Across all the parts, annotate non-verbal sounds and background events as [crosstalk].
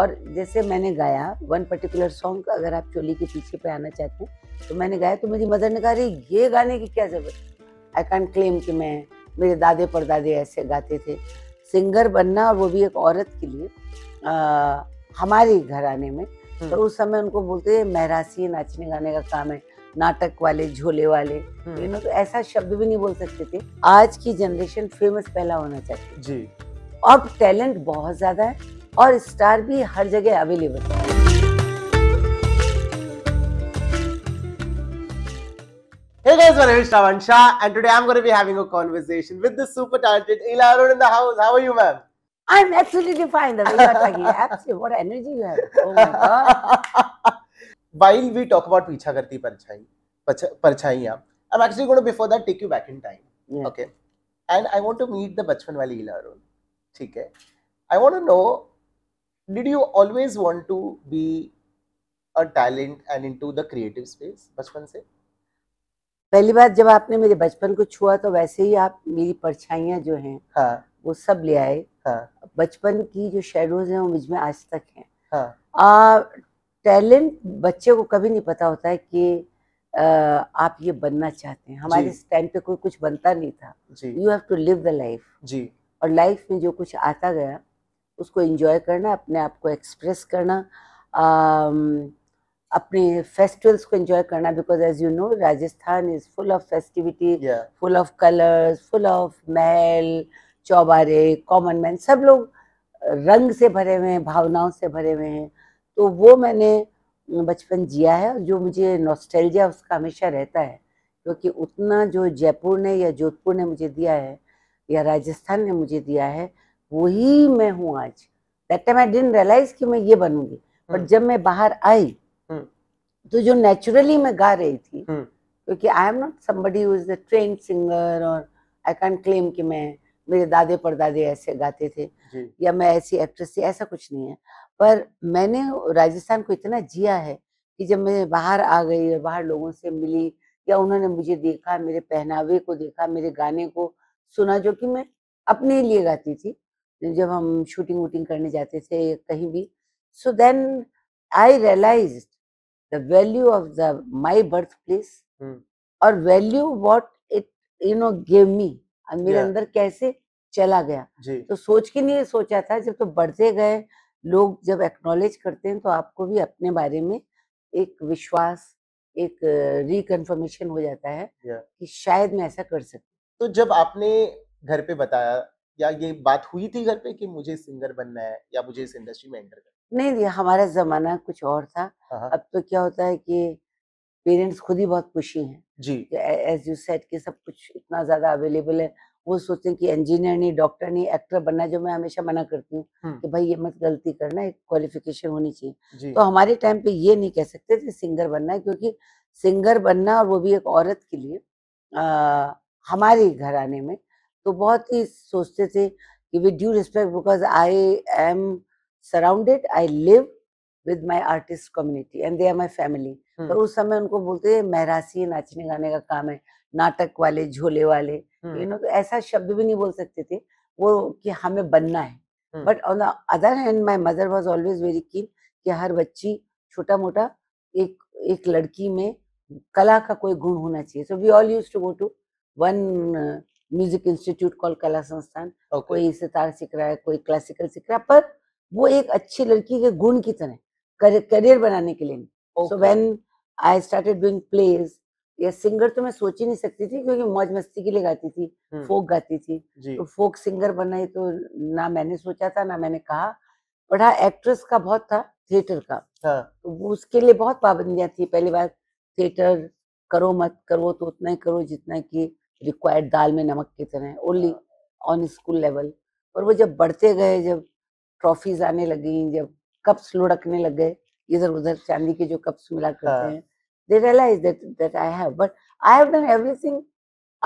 और जैसे मैंने गाया वन पर्टिकुलर सॉन्ग अगर आप चोली के पीछे पे आना चाहते हैं तो मैंने गाया तो मेरी मदर ने कहा रही ये गाने की क्या ज़रूरत आई कैन क्लेम कि मैं मेरे दादे परदादे ऐसे गाते थे सिंगर बनना और वो भी एक औरत के लिए आ, हमारे आने में हम्म। तो उस समय उनको बोलते थे महरासी नाचने गाने का काम है नाटक वाले झोले वाले यू हम्म। नो तो ऐसा शब्द भी नहीं बोल सकते थे आज की जनरेशन फेमस पहला होना चाहती जी अब टैलेंट बहुत ज्यादा है और स्टार भी हर जगह अवेलेबल है Hey guys, my name is Shravan Shah, and today I'm going to be having a conversation with the super talented Ila Arun in the house. How are you, ma'am? I'm absolutely fine. The way you're talking, absolutely, what energy you have! Oh my god. While we talk about Pichha Karti परछाई, परछाइयाँ, I'm actually going to before that take you back in time. Yeah. Okay, and I want to meet the Bachpan Wali Ila Arun. Okay. I want to know did you always want to be a talent and into the creative space बचपन से पहली बात जब आपने मेरे बचपन को छुआ तो वैसे ही आप मेरी परछाइयाँ जो हैं हाँ. वो सब ले आए हाँ. बचपन की जो शेडोज हैं वो मुझ में आज तक हैं हाँ. टैलेंट बच्चे को कभी नहीं पता होता है कि आ, आप ये बनना चाहते हैं हमारे इस टाइम पे कोई कुछ बनता नहीं था you have to live the life जी और लाइफ में जो कुछ आता गया उसको इन्जॉय करना अपने आप को एक्सप्रेस करना um, अपने फेस्टिवल्स को एंजॉय करना because as you know Rajasthan is full of festivity full of colours full of mahal chaubare common man सब लोग रंग से भरे हुए हैं भावनाओं से भरे हुए हैं तो वो मैंने बचपन जिया है और जो मुझे नॉस्टैल्जिया उसका हमेशा रहता है क्योंकि उतना जो जयपुर ने या जोधपुर ने मुझे दिया है या राजस्थान ने मुझे दिया है वही मैं हूँ आज that time I didn't realise कि मैं ये बनूंगी बट हम्म। जब मैं बाहर आई हम्म। तो जो नेचुरली मैं गा रही थी हम्म। क्योंकि I am not somebody who is a train singer और आई कैन क्लेम कि मैं मेरे दादे परदादे ऐसे गाते थे या मैं ऐसी एक्ट्रेस थी ऐसा कुछ नहीं है पर मैंने राजस्थान को इतना जिया है कि जब मैं बाहर आ गई और बाहर लोगों से मिली या उन्होंने मुझे देखा मेरे पहनावे को देखा मेरे गाने को सुना जो कि मैं अपने लिए गाती थी जब हम शूटिंग वूटिंग करने जाते थे कहीं भी so then I realise the value of the my birth place और value what it you know gave me मेरे yeah. अंदर कैसे चला गया तो सोच के नहीं सोचा था जब तो बढ़ते गए लोग जब एक्नोलेज करते हैं तो आपको भी अपने बारे में एक विश्वास एक रिकन्फर्मेशन हो जाता है yeah. कि शायद मैं ऐसा कर सकती तो जब आपने घर पे बताया या ये बात हुई थी घर पे कि मुझे सिंगर बनना है या मुझे इस इंडस्ट्री में एंटर करना नहीं हमारा जमाना कुछ और था हाँ, हाँ। अब तो क्या होता है कि पेरेंट्स खुद ही बहुत खुशी हैं जी एज यू सेट कि सब कुछ इतना ज्यादा अवेलेबल है वो सोचते हैं कि इंजीनियर नहीं डॉक्टर नहीं एक्टर बनना जो मैं हमेशा मना करती हूँ कि भाई ये मत गलती करना एक क्वालिफिकेशन होनी चाहिए तो हमारे टाइम पे ये नहीं कह सकते थे सिंगर बनना है क्योंकि सिंगर बनना और वो भी एक औरत के लिए आ, हमारे घर आने में तो बहुत ही सोचते थे कि with due respect because I am surrounded I live with my artist community and they are my family पर उस समय उनको बोलते थे महरासी नाचने गाने का काम है नाटक वाले झोले वाले यू हम्म। नो तो ऐसा शब्द भी नहीं बोल सकते थे वो कि हमें बनना है but on the other hand my mother was always very keen कि हर बच्ची छोटा मोटा एक एक लड़की में कला का कोई गुण होना चाहिए so we all use to go to one music institute call Kala Sansthan okay. कोई सितार सीख रहा है कोई क्लासिकल सीख रहा है पर वो एक अच्छी लड़की के गुण की तरह करियर बनाने के लिए so when I started doing plays या सिंगर तो मैं सोच ही नहीं सकती थी क्योंकि मौज मस्ती के लिए गाती थी hmm. फोक गाती थी तो फोक सिंगर बनना ही तो ना मैंने सोचा था ना मैंने कहा बट हाँ एक्ट्रेस का बहुत था थिएटर का हाँ। तो वो उसके लिए बहुत पाबंदियां थी पहली बार थिएटर करो मत करो तो उतना ही करो जितना की रिक्वायर्ड दाल में नमक की तरह ओनली ऑन स्कूल लेवल पर वो जब बढ़ते गए जब ट्रॉफीज आने लगी जब कप्स लुढ़कने लग गए इधर उधर चांदी के जो कप्स मिला करते हाँ। हैं they realise that that I have but I have done everything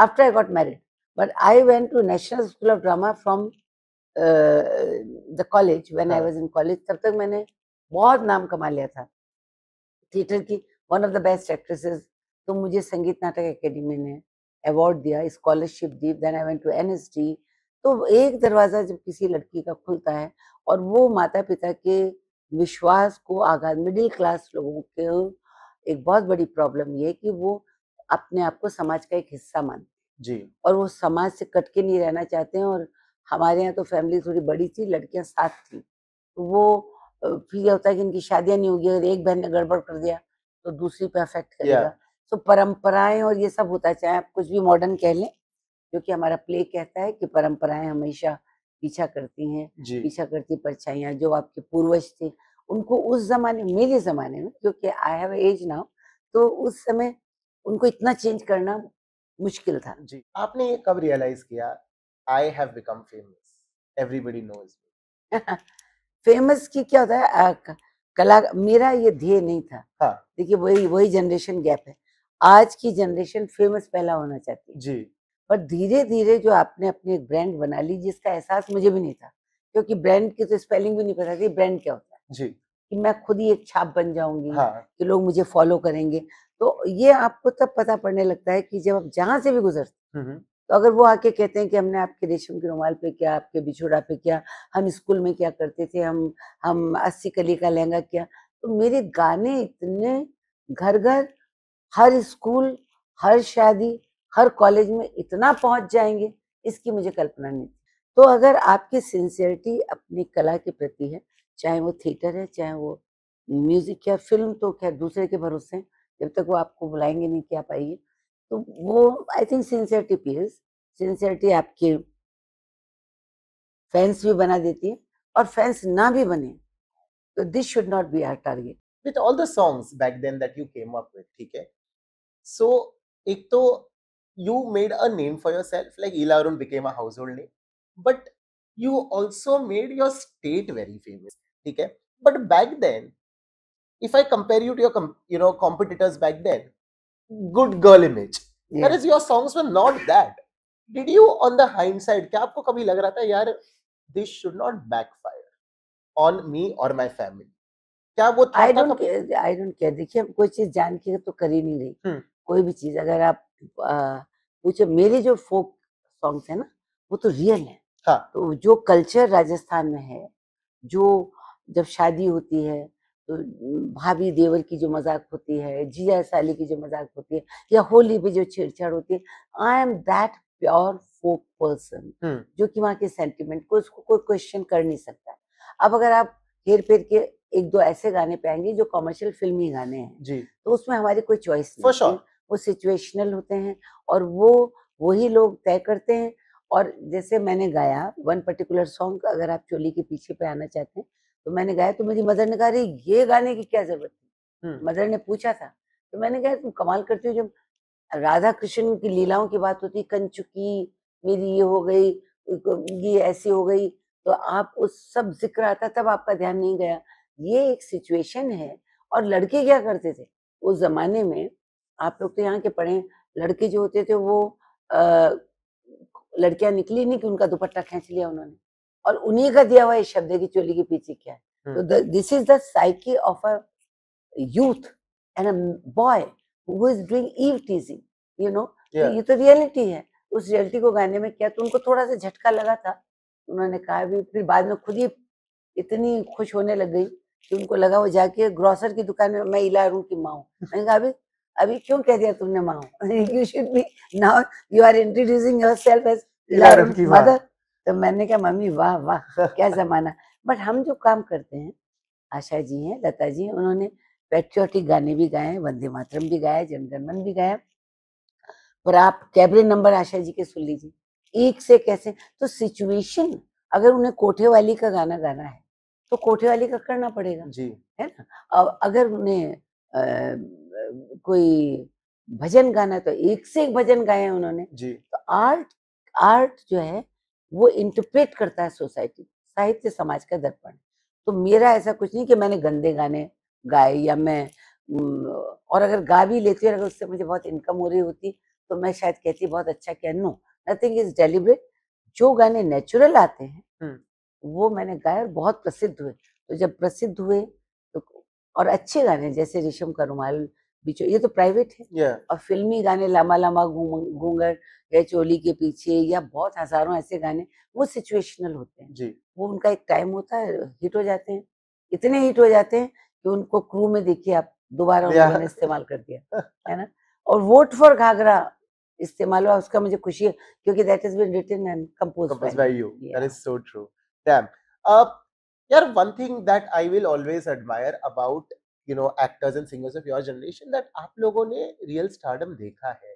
after I got married but I went to National School of Drama from the college when I was in college तब तक मैंने बहुत नाम कमा लिया था theatre की one of the best actresses तो मुझे संगीत नाटक एकेडमी ने अवार्ड दिया स्कॉलरशिप दी then I went to an तो एक दरवाज़ा जब किसी लड़की का खुलता है और वो माता पिता के विश्वास को आगाज मिडिल क्लास लोगों के एक बहुत बड़ी प्रॉब्लम ये कि वो अपने आप को समाज का एक हिस्सा मानते जी और वो समाज से कट के नहीं रहना चाहते हैं और हमारे यहाँ तो फैमिली थोड़ी बड़ी थी लड़कियाँ साथ थी तो वो फिर यह होता है कि इनकी शादियाँ नहीं होगी अगर एक बहन ने गड़बड़ कर दिया तो दूसरी पे अफेक्ट करेगा yeah. सो परंपराएं और ये सब होता है चाहे आप कुछ भी मॉडर्न कह लें क्योंकि हमारा प्ले कहता है कि परंपराएं हमेशा पीछा करती हैं पीछा करती परछाइयां जो आपके पूर्वज थे उनको उस जमाने मेरे जमाने में क्योंकि आई हैव एज नाउ तो उस समय उनको इतना चेंज करना मुश्किल था जी आपने ये कब रियलाइज किया I have become famous everybody knows famous की क्या होता है कला मेरा ये ध्येय नहीं था हाँ. देखिए वही वही जनरेशन गैप है आज की जनरेशन फेमस पहला होना चाहती है जी पर धीरे धीरे जो आपने अपनी एक ब्रांड बना ली जिसका एहसास मुझे भी नहीं था क्योंकि ब्रांड की तो स्पेलिंग भी नहीं पता थी ब्रांड क्या होता है जी कि मैं खुद ही एक छाप बन जाऊंगी हाँ। कि लोग मुझे फॉलो करेंगे तो ये आपको तब पता पड़ने लगता है कि जब आप जहाँ से भी गुजरते तो अगर वो आके कहते हैं कि हमने आपके रेशम के रुमाल पे किया आपके बिछोड़ा पे किया हम स्कूल में क्या करते थे हम हम अस्सी कली का लहंगा किया तो मेरे गाने इतने घर घर हर स्कूल हर शादी हर कॉलेज में इतना पहुंच जाएंगे इसकी मुझे कल्पना नहीं थी तो अगर आपकी सिंसियरिटी अपनी कला के प्रति है चाहे वो थिएटर है चाहे वो म्यूजिक या फिल्म तो क्या दूसरे के भरोसे जब तक वो आपको बुलाएंगे नहीं कि आप आइए तो वो I think sincerity pays sincerity आपके फैंस भी बना देती है और फैंस ना भी बने तो this should not be are target with all the songs back then that you came up with ठीक है सो एक तो you made a name for yourself like Ilavarun became a household name but you also made your state very famous ठीक है but back then if I compare you to your you know competitors back then good girl image that is your songs were not that did you on the hind side क्या आपको कभी लग रहा था यार this should not backfire on me और my family क्या वो I don't I don't care देखिए हम कोई चीज जान के तो कर नहीं रही हम्म। कोई भी चीज़ अगर आप पूछो मेरे जो फोक सॉन्ग्स है ना वो तो रियल है हाँ. तो जो कल्चर राजस्थान में है जो जब शादी होती है तो भाभी देवर की जो मजाक होती है जिया साली की जो मजाक होती है या होली पे जो छेड़छाड़ होती है I am that pure folk person जो कि वहाँ के सेंटिमेंट को उसको कोई क्वेश्चन कर नहीं सकता अब अगर आप हेर फेर के एक दो ऐसे गाने पाएंगे जो कॉमर्शियल फिल्मी गाने हैं जी तो उसमें हमारी कोई चॉइस नहीं sure. वो सिचुएशनल होते हैं और वो वही लोग तय करते हैं और जैसे मैंने गाया वन पर्टिकुलर सॉन्ग अगर आप चोली के पीछे पे आना चाहते हैं तो मैंने गाया तो मेरी मदर ने कहा रही ये गाने की क्या जरूरत है हम्म। मदर ने पूछा था तो मैंने कहा तुम कमाल करती हो जब राधा कृष्ण की लीलाओं की बात होती कन चुकी मेरी ये हो गई ये ऐसी हो गई तो आप उस सब जिक्र आता तब आपका ध्यान नहीं गया ये एक सिचुएशन है और लड़के क्या करते थे उस जमाने में आप लोग तो यहाँ के पढ़े लड़के जो होते थे वो लड़कियां निकली नहीं कि उनका दुपट्टा खींच लिया उन्होंने और उन्हीं का दिया हुआ इस शब्द की चोली के पीछे क्या है तो this hmm. Is the psyche of a youth and a boy who is doing eve teasing you know ये तो रियलिटी है उस रियलिटी को गाने में क्या तो उनको थोड़ा सा झटका लगा था उन्होंने कहा भी फिर बाद में खुद ही इतनी खुश होने लग गई कि उनको लगा वो जाके ग्रोसर की दुकान में मैं इला की माँ हूँ मैंने कहा अभी अभी क्यों कह दिया तुमने माँ you should be now you are introducing yourself as mother तो मैंने कहा मम्मी वाह वाह [laughs] क्या जमाना बट हम जो काम करते हैं आशा जी हैं लता जी हैं उन्होंने पेट्रियोटिक गाने भी गाए वंदे मातरम भी गाया जनगणमन भी गाया पर आप कैबरे नंबर आशा जी के सुन लीजिए एक से कैसे तो सिचुएशन अगर उन्हें कोठे वाली का गाना गाना है तो कोठे वाली का करना पड़ेगा जी है ना अगर उन्हें कोई भजन गाना तो एक से एक भजन गाए उन्होंने जी तो आर्ट आर्ट जो है वो इंटरप्रेट करता है सोसाइटी साहित्य समाज का दर्पण तो मेरा ऐसा कुछ नहीं कि मैंने गंदे गाने गाए या मैं और अगर गा भी लेती हूँ अगर उससे मुझे बहुत इनकम हो रही होती तो मैं शायद कहती बहुत अच्छा कह नो नथिंग इज डेलीबरेट जो गाने नेचुरल आते हैं वो मैंने गाए और बहुत प्रसिद्ध हुए तो जब प्रसिद्ध हुए तो और अच्छे गाने जैसे रेशम का रुमाल बिचो ये तो प्राइवेट है yeah. और फिल्मी गाने लामा लामा घूंगर या चोली के पीछे या बहुत हजारों ऐसे गाने वो सिचुएशनल होते हैं जी. वो उनका एक टाइम होता है हिट हो जाते हैं इतने हिट हो जाते हैं कि उनको क्रू में देखिए आप दोबारा yeah. उन्होंने इस्तेमाल कर दिया [laughs] है ना और वोट फॉर घाघरा इस्तेमाल हुआ उसका मुझे खुशी है क्योंकि that is been written and composed by you that is so true damn यार one thing that I will always admire about you no actors and singers of your generation that आप लोगों ने रियल स्टार्डम देखा है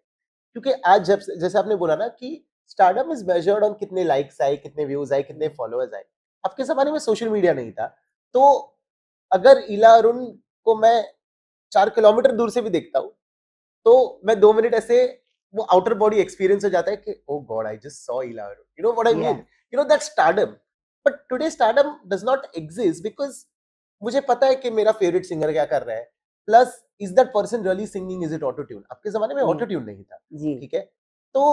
क्योंकि आज जब जैसे आपने बोला ना कि स्टार्डम इज मेजर्ड ऑन कितने लाइक्स आए कितने व्यूज आए कितने फॉलोअर्स आए आपके जमाने में सोशल मीडिया नहीं था तो अगर इला अरुण को मैं चार किलोमीटर दूर से भी देखता हूँ तो मैं दो मिनट ऐसे वो आउटर बॉडी एक्सपीरियंस हो जाता है कि oh god I just saw Ila Arun you know what I mean you know that stardom but today stardom does not exist because मुझे पता है कि मेरा फेवरेट सिंगर क्या कर रहा है plus is that person really singing is it auto tune आपके जमाने में ऑटो हम्म। ट्यून नहीं था ठीक है तो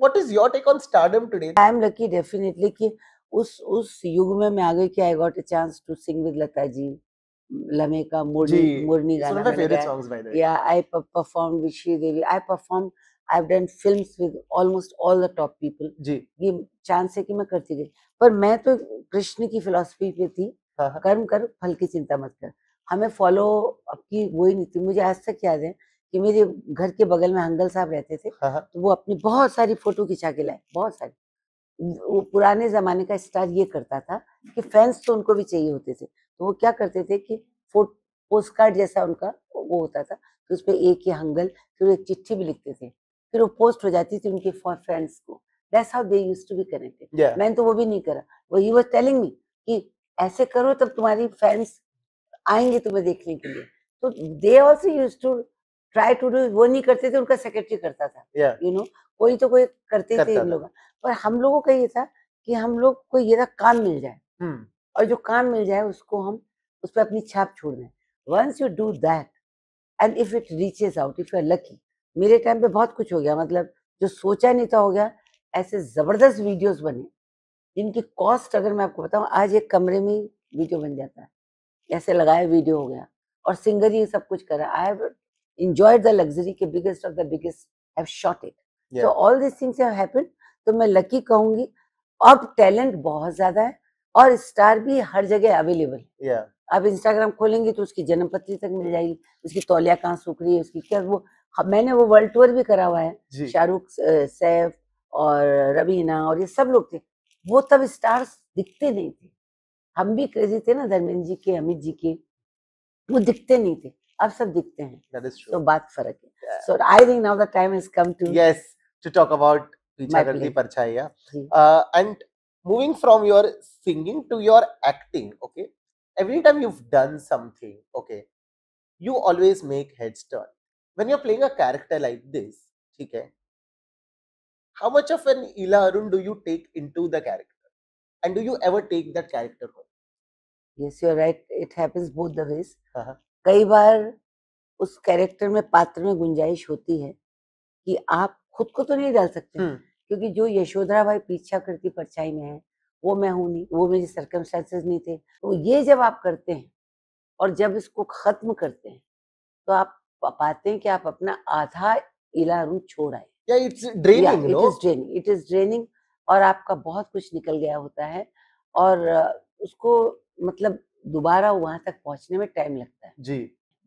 what is your take on stardom today I am lucky definitely कि उस उस युग में मैं आ गई कि I got a chance to sing with Lata ji Lamhe का मुरनी मुरनी गाना मेरे favourite songs by the way yeah I perform with Sridevi I perform I have done films with almost all the top people जी ये चांस है कि मैं करती गई पर मैं तो कृष्ण की फिलॉसफी पे थी कर्म हाँ, हाँ। कर फल की चिंता मत कर हमें फॉलो आपकी वो ही नीति मुझे आज तक याद है कि मेरे घर के बगल में हंगल साहब रहते थे हाँ, तो वो अपनी बहुत सारी फोटो खिंचा के लाए बहुत सारी वो पुराने जमाने का स्टार ये करता था कि फैंस तो उनको भी चाहिए होते थे तो वो क्या करते थे कि फोट पोस्ट कार्ड जैसा उनका वो होता था तो उस पर एक ही हंगल फिर एक चिट्ठी भी लिखते थे फिर वो पोस्ट हो जाती थी उनके फ्रेंड्स को that's how they used to be connected मैंने तो वो भी नहीं करा वो ही वाज टेलिंग मी कि ऐसे करो तब तुम्हारी फैंस आएंगे तुम्हें देखने के लिए तो they also use to try to do वो नहीं करते थे उनका सेक्रेटरी करता था यू नो कोई तो कोई करते थे इन लोग पर हम लोगों का ये था कि हम लोग को ये था काम मिल जाए हम्म। और जो काम मिल जाए उसको हम उस पर अपनी छाप छोड़ दें once you do that and if it reaches out if you are lucky मेरे टाइम पे बहुत कुछ हो गया मतलब जो सोचा नहीं था हो गया ऐसे जबरदस्त वीडियोस बने जिनकी कॉस्ट अगर मैं आपको बताऊं आज एक कमरे में वीडियो बन जाता है कैसे लगाया वीडियो हो गया और सिंगर ही सब कुछ करा आई हैव enjoyed the के biggest of the biggest have shot it yeah. so all these things have तो मैं लकी कहूंगी अब टैलेंट बहुत ज्यादा है और स्टार भी हर जगह अवेलेबल है yeah. आप इंस्टाग्राम खोलेंगे तो उसकी जन्म पत्री तक मिल जाएगी उसकी तौलिया कहाँ सूख रही है उसकी क्या वो हाँ, मैंने वो वर्ल्ड टूर भी करा हुआ है शाहरुख सैफ और रवीना और ये सब लोग थे वो तब स्टार्स दिखते नहीं थे हम भी क्रेजी थे ना धर्मेंद्र जी के अमित जी के वो दिखते नहीं थे अब सब दिखते हैं तो बात फर्क है so I think now the time has come to yes to talk about Richard की परछाइयां and moving from your singing to your acting okay every time you have done something okay you always make heads turn when you are playing a character like this ठीक है how much of an Ila Arun do you take into the character? And do you ever take that character home? Yes, you are right. It happens both the ways. Uh-huh. कई बार उस character में पात्र में गुंजाइश होती है कि आप खुद को तो नहीं डाल सकते hmm. क्योंकि जो यशोधरा भाई पीछा करती परछाई में है वो मैं हूँ नहीं वो मेरे सर्कमस्टांसेस नहीं थे तो ये जब आप करते हैं और जब इसको खत्म करते हैं तो आप पाते हैं कि आप अपना आधा इला रूप छोड़ आए या it's draining it is draining it is draining और आपका बहुत कुछ निकल गया होता है और उसको मतलब दोबारा वहां तक पहुंचने में टाइम लगता है जी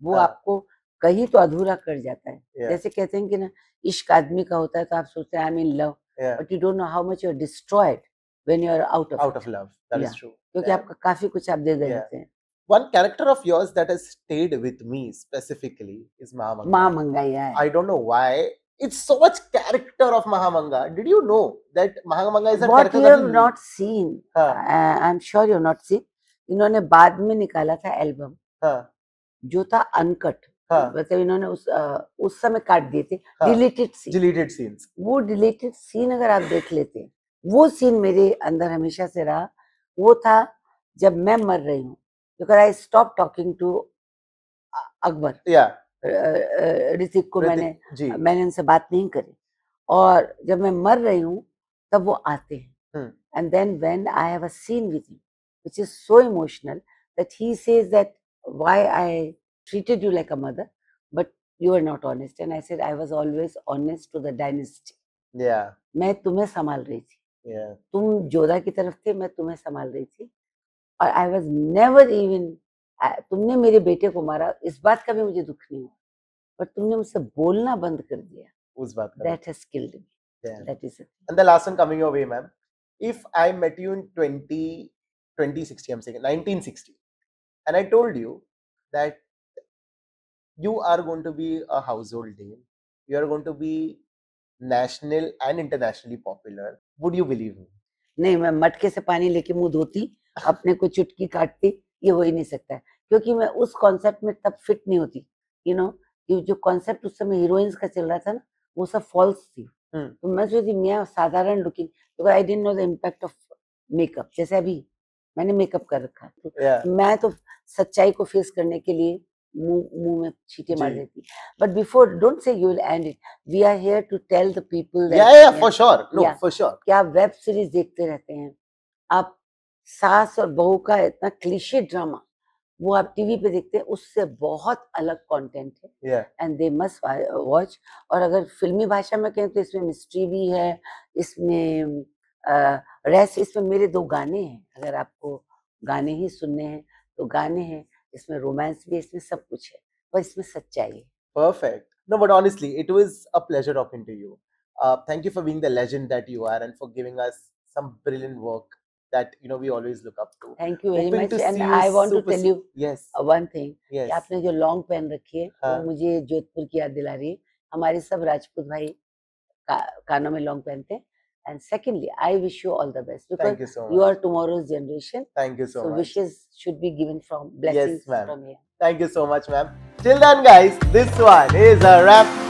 वो आ, हाँ। आपको कहीं तो अधूरा कर जाता है yeah. जैसे कहते हैं कि ना इश्क आदमी का होता है तो आप सोचते हैं I mean love but you don't know how much you are destroyed when you are out of out of love that is true क्योंकि आपका काफी कुछ आप दे दे रहते हैं one character of yours that has stayed with me specifically is मां मंगाई Ma Mangai, yeah. I don't know it's so much character of Mahamanga. Did you know that Mahamanga is a What character you have not seen, हाँ. uh, I'm sure you have not seen. इन्होंने बाद में निकाला था album हाँ. जो था uncut हाँ. मतलब इन्होंने उस आ, उस समय काट दिए थे डिलीटेड सीन डिलीटेड सीन्स वो डिलीटेड सीन अगर आप देख लेते वो सीन मेरे अंदर हमेशा से रहा वो था जब मैं मर रही हूँ I stop talking to Akbar Hrithik को मैंने मैंने उनसे बात नहीं करी और जब मैं मर रही हूँ तब वो आते हैं and then when I have a scene with you which is so emotional that he says that why I treated you like a mother but you are not honest and I said I was always honest to the dynasty मैं तुम्हें संभाल रही थी yeah. तुम जोधा की तरफ थे मैं तुम्हें संभाल रही थी और आई वॉज नेवर इवन तुमने मेरे बेटे को मारा इस बात का भी मुझे दुख नहीं हुआ पर तुमने मुझसे बोलना बंद कर दिया उस बात का that has killed me that is it and the last one coming your way ma'am if I met you in 20 2060 I am saying 1960 and I told you that you are going to be a household name you are going to be national and internationally popular would you believe me नहीं मैं मटके से पानी लेके मुंह धोती [laughs] अपने को चुटकी काटती ये हो ही नहीं सकता है क्योंकि मैं उस कॉन्सेप्ट में तब फिट नहीं होती यू नो कि जो कॉन्सेप्ट उस समय हीरोइंस का चल रहा था ना वो सब फॉल्स थी तो मैं सोचती मैं साधारण looking I don't know the impact of makeup जैसे अभी मैंने मेकअप कर रखा है तो yeah. मैं तो सच्चाई को फेस करने के लिए मुंह मुंह में छीटे मार देती but before don't say you will end it we are here to tell the people yeah yeah for sure no for sure क्या वेब सीरीज देखते रहते हैं आप सास और बहू का इतना क्लिशे ड्रामा वो आप टीवी पे देखते हैं उससे बहुत अलग कंटेंट है एंड दे मस्ट वॉच और अगर फिल्मी भाषा में कहें तो इसमें मिस्ट्री भी है इसमें रेस इसमें मेरे दो गाने हैं अगर आपको गाने ही सुनने हैं तो गाने हैं इसमें रोमांस भी इसमें सब कुछ है पर इसमें सच्चाई है perfect no but honestly it was a pleasure talking to you thank you for being the legend that you are and for giving us some brilliant work that you know we always look up to thank you very much and i want to tell you yes one thing yes. आपने जो long pen रखी है मुझे जोधपुर की याद दिला रही है हमारे सब राजपूत भाई कानों में and secondly i wish you all the best because thank you, so much. you are tomorrow's generation thank you so, so much wishes should be given from blessings yes, from here thank you so much ma'am till then guys this one is a wrap